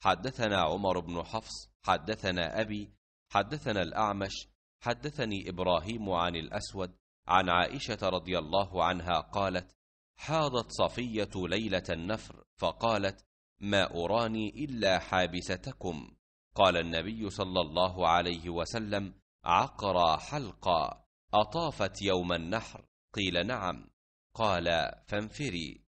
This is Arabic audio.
حدثنا عمر بن حفص حدثنا أبي حدثنا الأعمش حدثني إبراهيم عن الأسود عن عائشة رضي الله عنها قالت حاضت صفية ليلة النفر فقالت ما أراني إلا حابستكم قال النبي صلى الله عليه وسلم عقرا حلقا أطافت يوم النحر قيل نعم قال فانفري